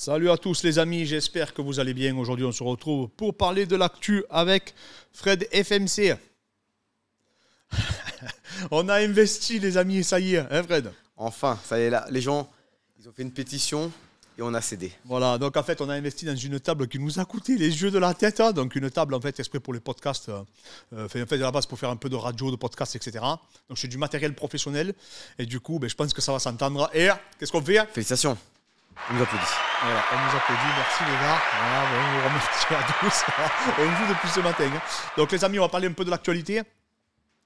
Salut à tous les amis, j'espère que vous allez bien. Aujourd'hui, on se retrouve pour parler de l'actu avec Fred FMC. on a investi les amis, ça y est, hein Fred Enfin, ça y est là, les gens, ils ont fait une pétition et on a cédé. Voilà, donc en fait, on a investi dans une table qui nous a coûté les yeux de la tête. Hein. Donc, une table en fait exprès pour les podcasts, euh, euh, en fait, de la base pour faire un peu de radio, de podcast, etc. Donc, c'est du matériel professionnel et du coup, ben, je pense que ça va s'entendre. Et hein, qu'est-ce qu'on fait hein? Félicitations, on nous applaudit on nous applaudit, merci les gars. on vous remercie à tous. on joue depuis ce matin. Hein. Donc les amis, on va parler un peu de l'actualité.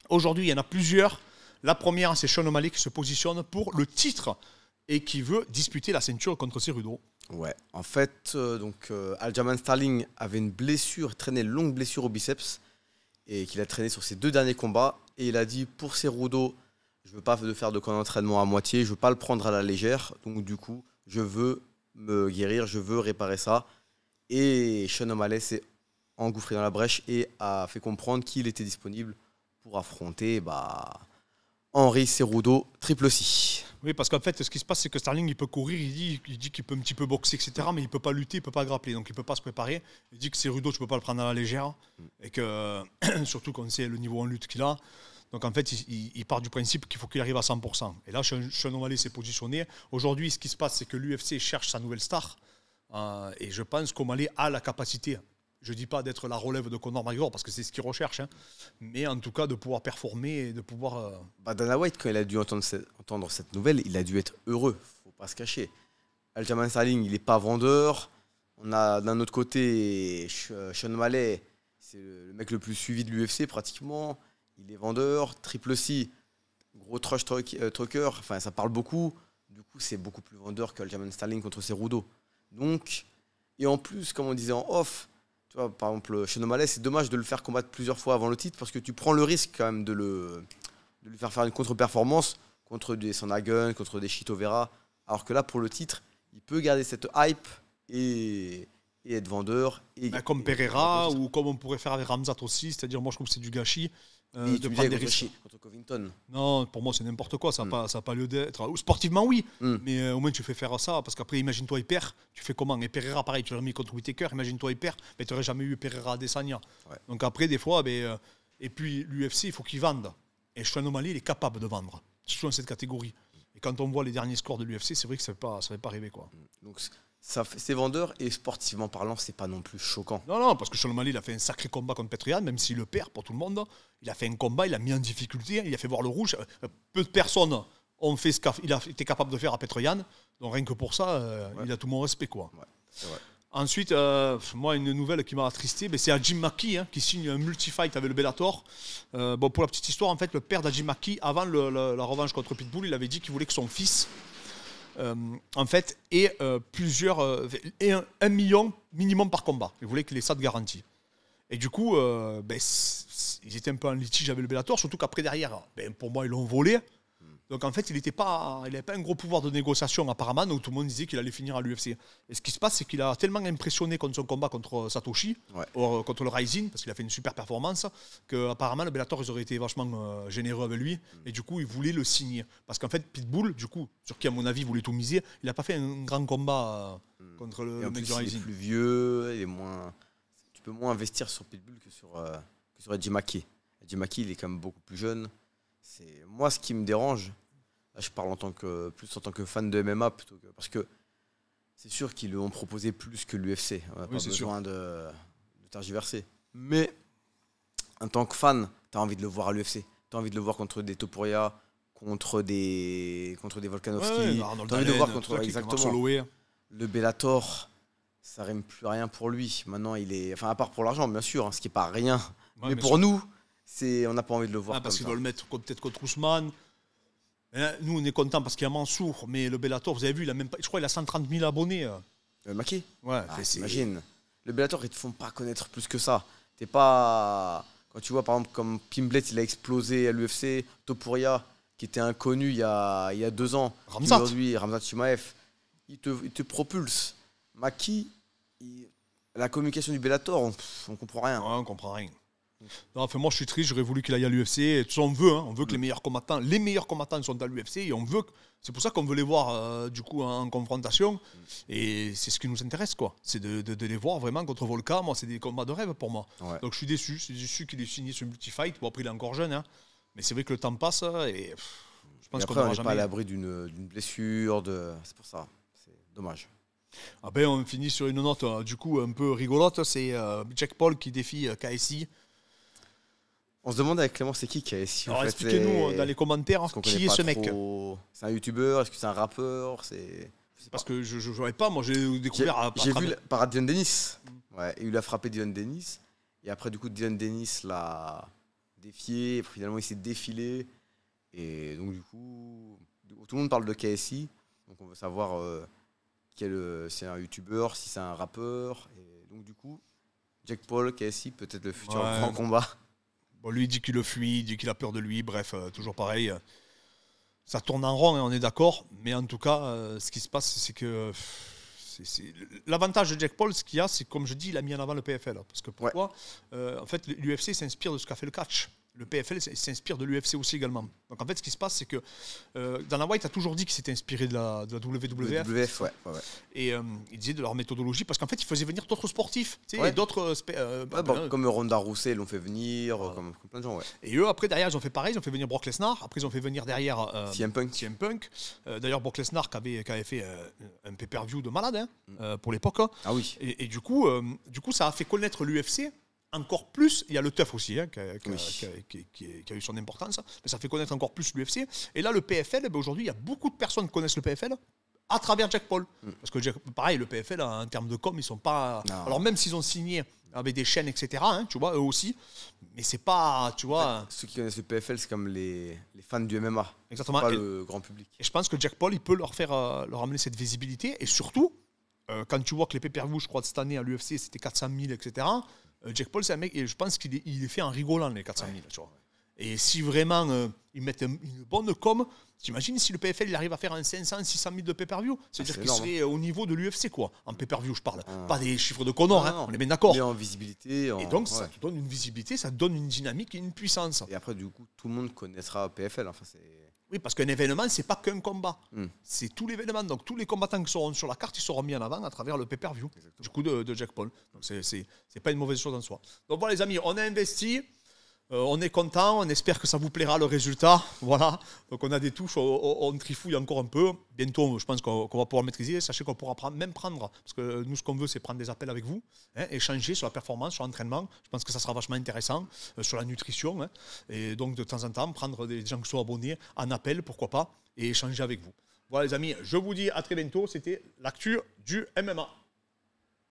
Aujourd'hui, il y en a plusieurs. La première, c'est Sean O'Malley qui se positionne pour le titre et qui veut disputer la ceinture contre rudeaux. Ouais, en fait, euh, donc euh, Starling avait une blessure, traînait une longue blessure au biceps et qu'il a traîné sur ses deux derniers combats. Et il a dit pour Cerudo, je ne veux pas faire de camp d'entraînement à moitié, je ne veux pas le prendre à la légère. Donc du coup, je veux me guérir, je veux réparer ça. Et Sean O'Malley s'est engouffré dans la brèche et a fait comprendre qu'il était disponible pour affronter bah, Henri Cerudo, triple aussi. Oui, parce qu'en fait, ce qui se passe, c'est que Starling, il peut courir, il dit qu'il peut un petit peu boxer, etc., mais il peut pas lutter, il peut pas grappler, donc il peut pas se préparer. Il dit que Cerudo, tu peux pas le prendre à la légère, mm. et que, surtout quand sait le niveau en lutte qu'il a, donc en fait, il, part du principe qu'il faut qu'il arrive à 100%. Et là, Sean O'Malley s'est positionné. Aujourd'hui, ce qui se passe, c'est que l'UFC cherche sa nouvelle star. Euh, et je pense qu'O'Malley a la capacité. Je ne dis pas d'être la relève de Conor McGregor parce que c'est ce qu'il recherche, hein. mais en tout cas de pouvoir performer et de pouvoir. Euh, bah, Dana White, quand il a dû entendre, cette nouvelle, il a dû être heureux, faut pas se cacher. Aljamain Saling, il n'est pas vendeur. On a d'un autre côté Sean O'Malley, c'est le mec le plus suivi de l'UFC pratiquement il est vendeur, triple C, gros truck euh, trucker, enfin ça parle beaucoup. Du coup, c'est beaucoup plus vendeur que Aljamain Sterling contre ses Donc, et en plus, comme on disait en off, tu vois, par exemple, chez Chenomales, c'est dommage de le faire combattre plusieurs fois avant le titre parce que tu prends le risque quand même de, le, lui faire faire une contre-performance contre des Sonagun, contre des Chito Vera. Alors que là, pour le titre, il peut garder cette hype et, être vendeur. Et, bah, comme Pereira ou comme on pourrait faire avec Ramzat aussi, c'est-à-dire moi je trouve que c'est du gâchis. Euh, contre Covington. Non, pour moi, c'est n'importe quoi. Ça n'a mm. pas, lieu d'être. Sportivement, oui. Mm. Mais euh, au moins, tu fais faire ça. Parce qu'après, imagine-toi, il perd. Tu fais comment Et Pereira, pareil, tu l'as mis contre Whitaker. Imagine-toi, il perd. Mais tu n'aurais jamais eu Pereira à Desania. Donc après, des fois, ben, euh, et puis l'UFC, il faut qu'il vende. Et Sean O'Malley, il est capable de vendre. Surtout dans cette catégorie. Et quand on voit les derniers scores de l'UFC, c'est vrai que ça ne va pas, ça Quoi. Mm. Donc, c'est vendeur et sportivement parlant, c'est pas non plus choquant. Non, non, parce que Sean il a fait un sacré combat contre Petrian, même s'il le perd pour tout le monde. Il a fait un combat, il a mis en difficulté, il a fait voir le rouge. Euh, peu de personnes ont fait ce qu'il a été capable de faire à Petrian. Donc rien que pour ça, euh, il a tout mon respect. Quoi. Ensuite, euh, moi, une nouvelle qui m'a attristé, ben, c'est Ajim Maki hein, qui signe un multi-fight avec le Bellator. bon, pour la petite histoire, en fait, le père d'Ajim Maki, avant la revanche contre Pitbull, il avait dit qu'il voulait que son fils euh, en fait, et euh, plusieurs. Euh, et un, million minimum par combat. Ils voulaient que les sats garantissent. Et du coup, ben, ils étaient un peu en litige avec le Bellator, surtout qu'après derrière, ben, pour moi, ils l'ont volé. Donc en fait, il n'avait pas, il pas un gros pouvoir de négociation apparemment, donc tout le monde disait qu'il allait finir à l'UFC. Et ce qui se passe, c'est qu'il a tellement impressionné contre son combat contre euh, Satoshi, euh, contre le Rising, parce qu'il a fait une super performance, qu'apparemment le Bellator, ils auraient été vachement euh, généreux avec lui, mm. et du coup, ils voulaient le signer. Parce qu'en fait, Pitbull, du coup, sur qui à mon avis, voulait tout miser, il n'a pas fait un grand combat mm. contre le et plus, Il est plus vieux, il est moins... tu peux moins investir sur Pitbull que sur, euh, que sur il est quand même beaucoup plus jeune c'est moi ce qui me dérange. je parle en tant que, plus en tant que fan de MMA parce que c'est sûr qu'ils lui ont proposé plus que l'UFC. On n'a pas besoin de, de, tergiverser. Mais en tant que fan, tu as envie de le voir à l'UFC. Tu as envie de le voir contre des Topuria, contre des contre des Volkanovski. Bah, tu as envie de le voir contre exactement. Le Bellator, ça rime plus rien pour lui. Maintenant, il est enfin à part pour l'argent bien sûr, hein, ce qui n'est pas rien. mais, pour nous, c'est on n'a pas envie de le voir. Ah, parce parce qu'ils le mettre peut-être contre Ousmane. Hein, nous, on est content parce qu'il y a Mansour, mais le Bellator, vous avez vu, il a même je crois qu'il a 130 000 abonnés. Euh. Euh, Maki Ouais, ah, imagine. Le Bellator, ils ne te font pas connaître plus que ça. T'es pas. Quand tu vois, par exemple, comme Pimblet, il a explosé à l'UFC, Topuria, qui était inconnu il y a, il y a deux ans, aujourd'hui, Ramzat Chimaev, il te, il te propulse. Maki, la communication du Bellator, on ne comprend rien. Ouais, on comprend rien. Mm. moi, je suis triste. J'aurais voulu qu'il aille à l'UFC. tout on veut. Hein. on veut que les mm. meilleurs combattants, les meilleurs combattants sont à l'UFC. Et on veut. C'est pour ça qu'on veut les voir, euh, du coup, en confrontation. Mm. Et c'est ce qui nous intéresse, quoi. C'est de, les voir vraiment contre Volca. Moi, c'est des combats de rêve pour moi. Donc, je suis déçu. Je suis déçu qu'il ait signé ce multi-fight. Bon, après, il est encore jeune. Hein. Mais c'est vrai que le temps passe. Et je pense qu'on n'est pas à l'abri d'une blessure. De... C'est pour ça. C'est dommage. Ah ben, on finit sur une note, euh, du coup, un peu rigolote. C'est euh, Jack Paul qui défie KSI. On se demande avec Clément c'est qui KSI Alors expliquez-nous euh, dans les commentaires qui est ce mec. C'est un youtubeur, est-ce que c'est un rappeur C'est parce que je ne pas, moi j'ai découvert J'ai vu le par Dion Dennis. Ouais, il a frappé Dion Dennis. Et après, du coup, Dion Dennis l'a défié. Finalement, il s'est défilé. Et donc, du coup, tout le monde parle de KSI. Donc, on veut savoir si euh, c'est un youtubeur, si c'est un rappeur. Et donc, du coup, Jack Paul, KSI, peut-être le futur grand combat. Bon, lui dit qu'il le fuit, il dit qu'il a peur de lui, bref, euh, toujours pareil. Ça tourne en rond, et on est d'accord, mais en tout cas, euh, ce qui se passe, c'est que. Euh, l'avantage de Jack Paul, ce qu'il y a, c'est comme je dis, il a mis en avant le PFL. Parce que pourquoi En fait, l'UFC s'inspire de ce qu'a fait le catch le PFL s'inspire de l'UFC aussi également. Donc en fait, ce qui se passe, c'est que euh, Dana White a toujours dit qu'il s'était inspiré de la, de la WWF. ouais, Et ils euh, il disait de leur méthodologie, parce qu'en fait, il faisait venir d'autres sportifs, tu sais, d'autres. Euh, euh, ben, ben, comme Ronda Rousey l'ont fait venir, comme, plein de gens, Et eux, après, derrière, ils ont fait pareil, ils ont fait venir Brock Lesnar, après, ils ont fait venir derrière CM Punk. CM Punk. D'ailleurs, Brock Lesnar qui avait, qui fait un pay-per-view de malade hein, mm. pour l'époque. Hein. Ah oui. Et, et du, coup, du coup, ça a fait connaître l'UFC encore plus, il y a le TEF aussi qui, a, eu son importance, mais ça fait connaître encore plus l'UFC. Et là, le PFL, ben, aujourd'hui, il y a beaucoup de personnes qui connaissent le PFL à travers Jack Paul. Mm. Parce que, pareil, le PFL, hein, en termes de com, ils sont pas. Alors, même s'ils ont signé avec des chaînes, etc., hein, tu vois, eux aussi, mais c'est pas, tu vois. ceux qui connaissent le PFL, c'est comme les, fans du MMA. Exactement. Pas le grand public. Et je pense que Jack Paul, il peut leur, faire, euh, leur amener cette visibilité et surtout. Euh, quand tu vois que les pay per je crois, de cette année à l'UFC, c'était 400 000, etc euh, Jack Paul, c'est un mec, et je pense qu'il est, fait en rigolant, les 400 000, tu vois. Et si vraiment euh, ils mettent une bonne com, t'imagines si le PFL il arrive à faire un 500, 600 000 de pay-per-view ah, C'est-à-dire qu'il serait euh, au niveau de l'UFC, quoi. En pay-per-view, je parle. Ah. Pas des chiffres de Connor, hein, on est bien d'accord. en visibilité. Et donc, ça te donne une visibilité, ça te donne une dynamique et une puissance. Et après, du coup, tout le monde connaîtra PFL. Enfin, c'est oui, parce qu'un événement, c'est pas qu'un combat. Hmm. C'est tout l'événement. Donc, tous les combattants qui seront sur la carte, ils seront mis en avant à travers le pay-per-view du coup de, Jack Paul. Donc, c'est pas une mauvaise chose en soi. Donc, voilà, les amis, on a investi. Euh, on est content, on espère que ça vous plaira le résultat. Voilà, donc on a des touches, on, trifouille encore un peu. Bientôt, je pense qu'on va pouvoir maîtriser. Sachez qu'on pourra même prendre, parce que nous, ce qu'on veut, c'est prendre des appels avec vous, échanger hein, sur la performance, sur l'entraînement. Je pense que ça sera vachement intéressant, euh, sur la nutrition. Hein. et donc, de temps en temps, prendre des gens qui sont abonnés en appel, pourquoi pas, et échanger avec vous. Voilà, les amis, je vous dis à très bientôt. C'était l'actu du MMA.